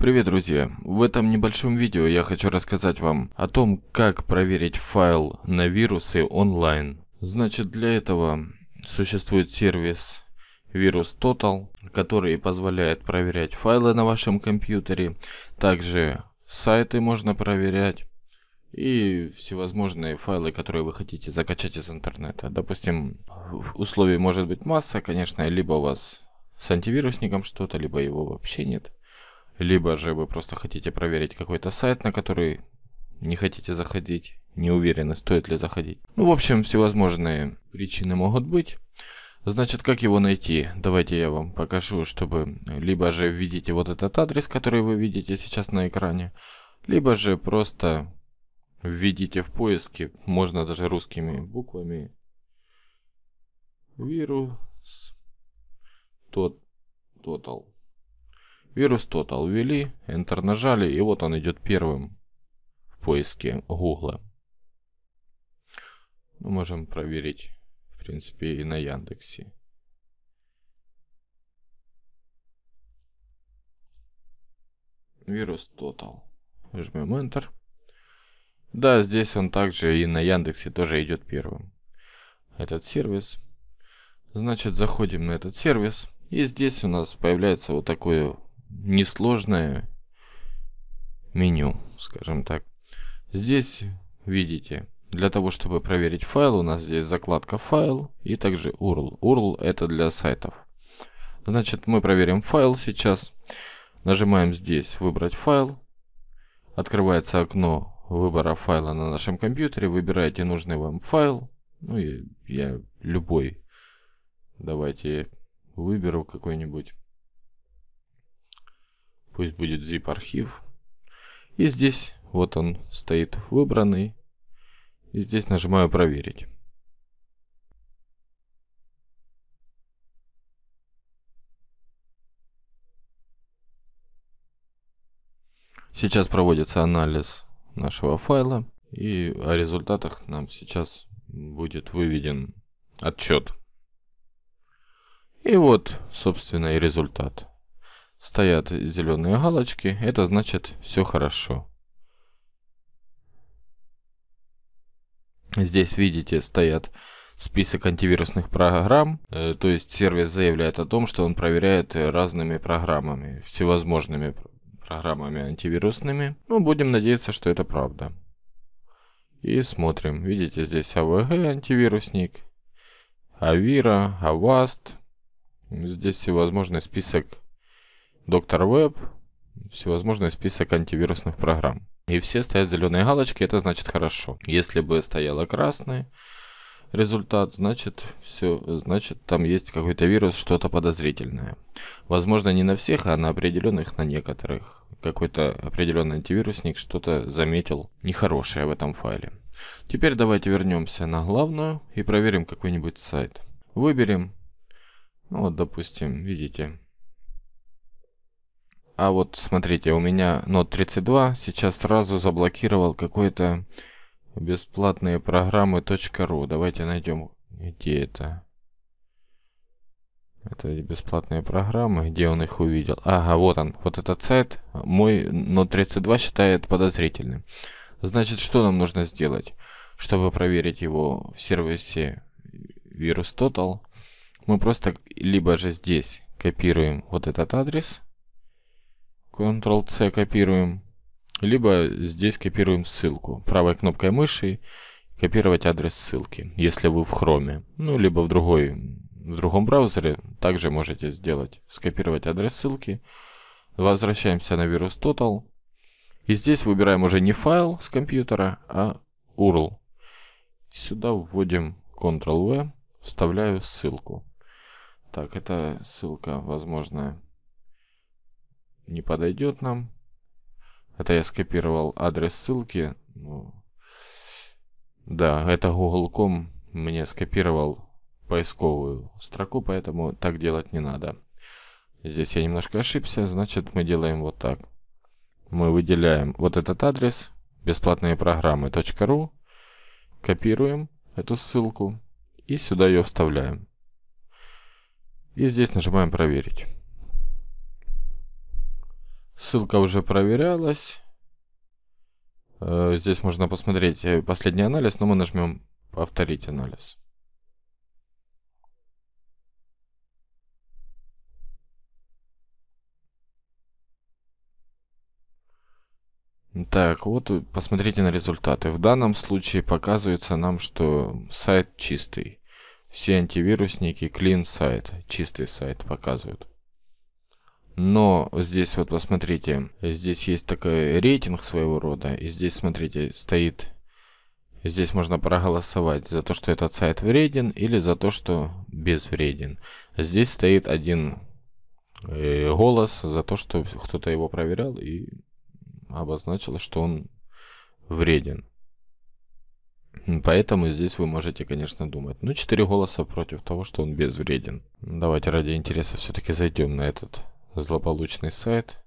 Привет, друзья! В этом небольшом видео я хочу рассказать вам о том, как проверить файл на вирусы онлайн. Значит, для этого существует сервис Virus Total, который позволяет проверять файлы на вашем компьютере. Также сайты можно проверять и всевозможные файлы, которые вы хотите закачать из интернета. Допустим, условий может быть масса, конечно, либо у вас с антивирусником что-то, либо его вообще нет либо же вы просто хотите проверить какой-то сайт, на который не хотите заходить, не уверены, стоит ли заходить. Ну, в общем, всевозможные причины могут быть. Значит, как его найти? Давайте я вам покажу, чтобы либо же введите вот этот адрес, который вы видите сейчас на экране, либо же просто введите в поиске, можно даже русскими буквами, вирус тот, тотал Вирус Total ввели, Enter нажали, и вот он идет первым в поиске Google. Мы ну, можем проверить, в принципе, и на Яндексе. Вирус Total. Жмем Enter. Да, здесь он также и на Яндексе тоже идет первым. Этот сервис. Значит, заходим на этот сервис. И здесь у нас появляется вот такое несложное меню, скажем так. Здесь видите, для того, чтобы проверить файл, у нас здесь закладка файл и также URL. URL это для сайтов. Значит, мы проверим файл сейчас. Нажимаем здесь выбрать файл. Открывается окно выбора файла на нашем компьютере. Выбираете нужный вам файл. Ну, я, я любой. Давайте выберу какой-нибудь пусть будет zip архив. И здесь, вот он стоит выбранный. И здесь нажимаю проверить. Сейчас проводится анализ нашего файла, и о результатах нам сейчас будет выведен отчет. И вот, собственно, и результат стоят зеленые галочки, это значит все хорошо. Здесь, видите, стоят список антивирусных программ, э, то есть сервис заявляет о том, что он проверяет разными программами, всевозможными программами антивирусными. Ну, будем надеяться, что это правда. И смотрим. Видите, здесь AVG, антивирусник, Avira, Avast, Здесь всевозможный список Доктор Веб, всевозможный список антивирусных программ. И все стоят зеленые галочки, это значит хорошо. Если бы стояло красный результат, значит все, значит там есть какой-то вирус, что-то подозрительное. Возможно не на всех, а на определенных, на некоторых. Какой-то определенный антивирусник что-то заметил нехорошее в этом файле. Теперь давайте вернемся на главную и проверим какой-нибудь сайт. Выберем, ну вот допустим, видите, а вот смотрите, у меня Note 32 сейчас сразу заблокировал какой-то бесплатные программы ру Давайте найдем, где это. Это бесплатные программы, где он их увидел. Ага, вот он, вот этот сайт. Мой Note 32 считает подозрительным. Значит, что нам нужно сделать? Чтобы проверить его в сервисе VirusTotal, мы просто либо же здесь копируем вот этот адрес – Ctrl-C копируем, либо здесь копируем ссылку. Правой кнопкой мыши копировать адрес ссылки, если вы в Chrome. Ну, либо в, другой, в другом браузере также можете сделать. Скопировать адрес ссылки. Возвращаемся на вирус Total. И здесь выбираем уже не файл с компьютера, а URL. Сюда вводим Ctrl-V, вставляю ссылку. Так, это ссылка возможная не подойдет нам. Это я скопировал адрес ссылки. Ну, да, это Google.com мне скопировал поисковую строку, поэтому так делать не надо. Здесь я немножко ошибся, значит мы делаем вот так. Мы выделяем вот этот адрес, бесплатные программы .ru, копируем эту ссылку и сюда ее вставляем. И здесь нажимаем проверить ссылка уже проверялась. Э, здесь можно посмотреть э, последний анализ, но мы нажмем «Повторить анализ». Так, вот э, посмотрите на результаты. В данном случае показывается нам, что сайт чистый. Все антивирусники, clean сайт, чистый сайт показывают. Но здесь вот посмотрите, здесь есть такой рейтинг своего рода. И здесь, смотрите, стоит... Здесь можно проголосовать за то, что этот сайт вреден или за то, что безвреден. Здесь стоит один э, голос за то, что кто-то его проверял и обозначил, что он вреден. Поэтому здесь вы можете, конечно, думать. Ну, 4 голоса против того, что он безвреден. Давайте ради интереса все-таки зайдем на этот злополучный сайт.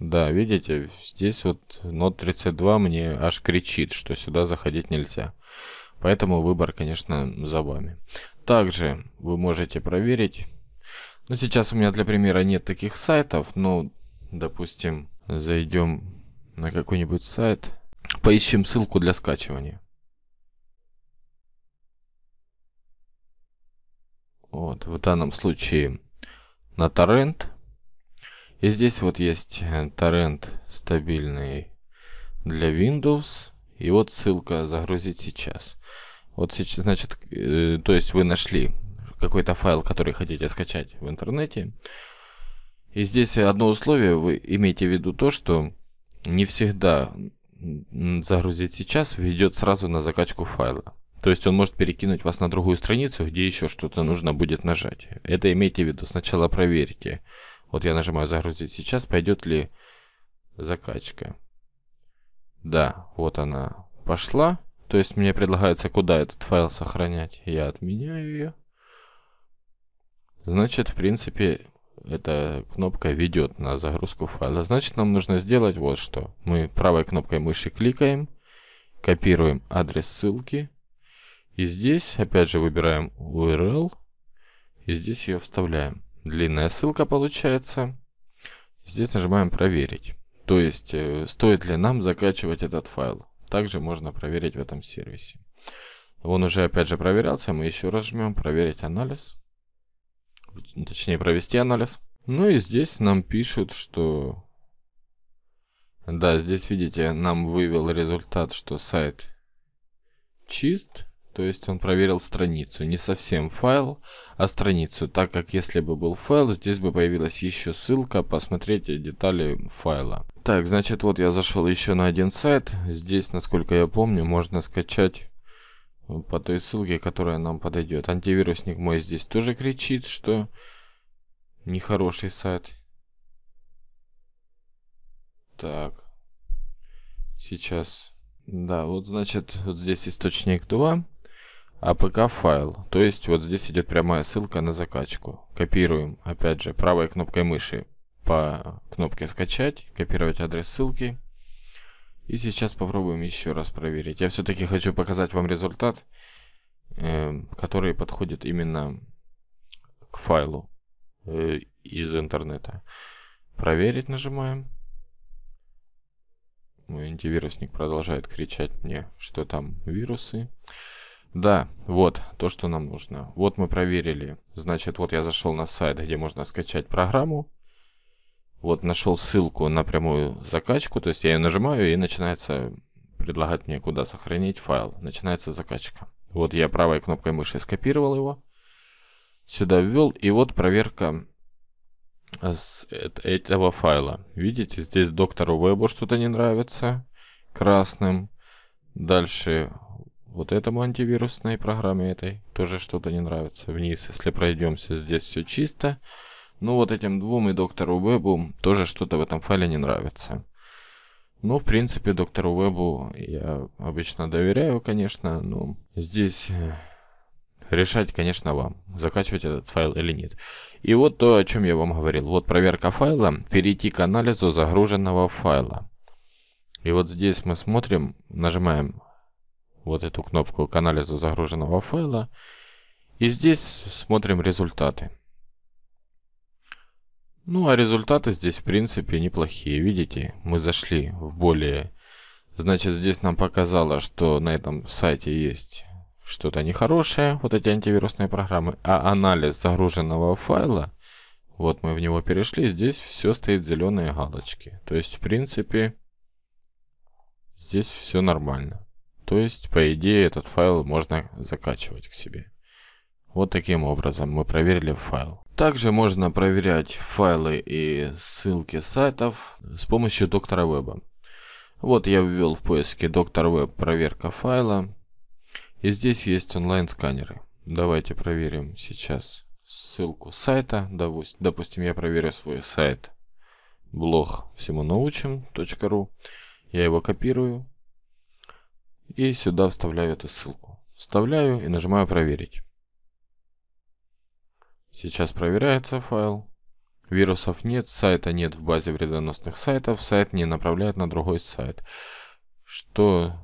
Да, видите, здесь вот Node 32 мне аж кричит, что сюда заходить нельзя. Поэтому выбор, конечно, за вами. Также вы можете проверить. Но ну, сейчас у меня для примера нет таких сайтов. Но, допустим, зайдем на какой-нибудь сайт. Поищем ссылку для скачивания. Вот, в данном случае на торрент. И здесь вот есть э, торрент стабильный для Windows. И вот ссылка «Загрузить сейчас». Вот сейчас, значит, э, то есть вы нашли какой-то файл, который хотите скачать в интернете. И здесь одно условие, вы имеете в виду то, что не всегда загрузить сейчас ведет сразу на закачку файла. То есть он может перекинуть вас на другую страницу, где еще что-то нужно будет нажать. Это имейте в виду, сначала проверьте. Вот я нажимаю загрузить сейчас, пойдет ли закачка. Да, вот она пошла. То есть мне предлагается, куда этот файл сохранять. Я отменяю ее. Значит, в принципе, эта кнопка ведет на загрузку файла. Значит, нам нужно сделать вот что. Мы правой кнопкой мыши кликаем, копируем адрес ссылки и здесь опять же выбираем URL. И здесь ее вставляем. Длинная ссылка получается. Здесь нажимаем проверить. То есть, э, стоит ли нам закачивать этот файл. Также можно проверить в этом сервисе. Он уже опять же проверялся. Мы еще раз жмем проверить анализ. Точнее провести анализ. Ну и здесь нам пишут, что... Да, здесь видите, нам вывел результат, что сайт чист. То есть он проверил страницу, не совсем файл, а страницу, так как если бы был файл, здесь бы появилась еще ссылка посмотреть детали файла. Так, значит вот я зашел еще на один сайт, здесь, насколько я помню, можно скачать по той ссылке, которая нам подойдет. Антивирусник мой здесь тоже кричит, что нехороший сайт. Так, сейчас, да, вот значит, вот здесь источник 2. APK а файл, то есть вот здесь идет прямая ссылка на закачку. Копируем, опять же, правой кнопкой мыши по кнопке скачать, копировать адрес ссылки. И сейчас попробуем еще раз проверить. Я все-таки хочу показать вам результат, эм, который подходит именно к файлу э, из интернета. Проверить нажимаем. Мой антивирусник продолжает кричать мне, что там вирусы. Да, вот то, что нам нужно. Вот мы проверили. Значит, вот я зашел на сайт, где можно скачать программу. Вот нашел ссылку на прямую закачку, то есть я ее нажимаю и начинается предлагать мне, куда сохранить файл. Начинается закачка. Вот я правой кнопкой мыши скопировал его, сюда ввел, и вот проверка с этого файла. Видите, здесь доктору Вебу что-то не нравится красным. Дальше вот этому антивирусной программе этой тоже что-то не нравится. Вниз, если пройдемся, здесь все чисто. Ну вот этим двум и доктору Вебу тоже что-то в этом файле не нравится. Ну, в принципе, доктору Вебу я обычно доверяю, конечно, но здесь э, решать, конечно, вам, закачивать этот файл или нет. И вот то, о чем я вам говорил. Вот проверка файла, перейти к анализу загруженного файла. И вот здесь мы смотрим, нажимаем вот эту кнопку к анализу загруженного файла. И здесь смотрим результаты. Ну а результаты здесь в принципе неплохие. Видите, мы зашли в более... Значит, здесь нам показало, что на этом сайте есть что-то нехорошее, вот эти антивирусные программы, а анализ загруженного файла, вот мы в него перешли, здесь все стоит зеленые галочки. То есть, в принципе, здесь все нормально. То есть, по идее, этот файл можно закачивать к себе. Вот таким образом мы проверили файл. Также можно проверять файлы и ссылки сайтов с помощью доктора веба. Вот я ввел в поиске доктор веб проверка файла. И здесь есть онлайн сканеры. Давайте проверим сейчас ссылку сайта. Допустим, я проверю свой сайт блог всему научим.ру. Я его копирую и сюда вставляю эту ссылку. Вставляю и нажимаю проверить. Сейчас проверяется файл. Вирусов нет, сайта нет в базе вредоносных сайтов, сайт не направляет на другой сайт. Что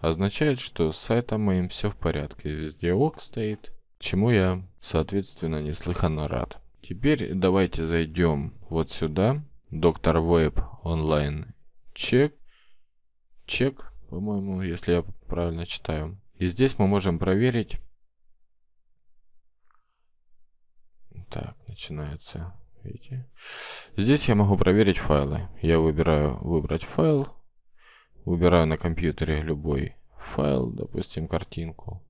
означает, что с сайтом моим все в порядке. Везде ок стоит, чему я, соответственно, неслыханно рад. Теперь давайте зайдем вот сюда. Доктор Веб онлайн чек. Чек. По-моему, если я правильно читаю. И здесь мы можем проверить. Так, начинается. Видите? Здесь я могу проверить файлы. Я выбираю выбрать файл. Выбираю на компьютере любой файл, допустим, картинку.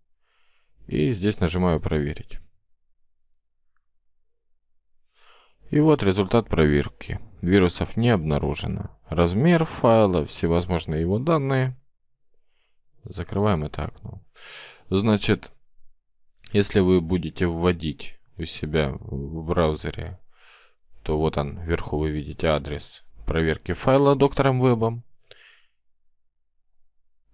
И здесь нажимаю проверить. И вот результат проверки. Вирусов не обнаружено. Размер файла, всевозможные его данные. Закрываем это окно. Ну. Значит, если вы будете вводить у себя в браузере, то вот он вверху вы видите адрес проверки файла доктором вебом.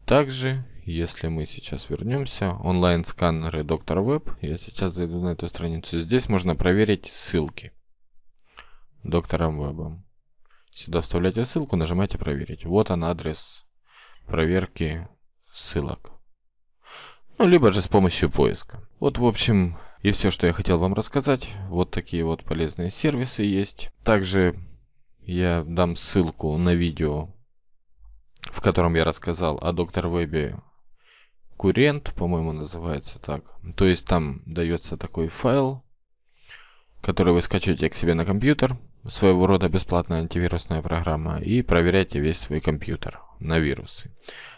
Также, если мы сейчас вернемся, онлайн-сканеры Доктор Веб, я сейчас зайду на эту страницу, здесь можно проверить ссылки доктором вебом. Сюда вставляете ссылку, нажимаете проверить. Вот он адрес проверки ссылок. Ну, либо же с помощью поиска. Вот, в общем, и все, что я хотел вам рассказать. Вот такие вот полезные сервисы есть. Также я дам ссылку на видео, в котором я рассказал о доктор вебе Курент, по-моему, называется так. То есть там дается такой файл, который вы скачиваете к себе на компьютер, своего рода бесплатная антивирусная программа, и проверяете весь свой компьютер на вирусы.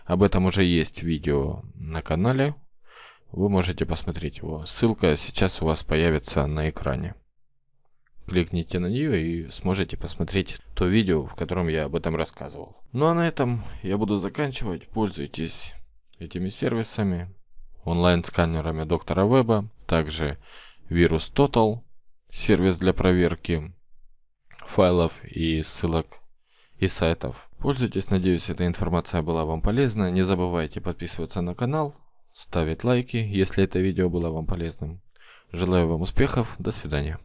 Об этом уже есть видео на канале. Вы можете посмотреть его. Ссылка сейчас у вас появится на экране. Кликните на нее и сможете посмотреть то видео, в котором я об этом рассказывал. Ну а на этом я буду заканчивать. Пользуйтесь этими сервисами, онлайн-сканерами доктора Веба, также вирус Total, сервис для проверки файлов и ссылок и сайтов. Пользуйтесь, надеюсь, эта информация была вам полезна. Не забывайте подписываться на канал, ставить лайки, если это видео было вам полезным. Желаю вам успехов, до свидания.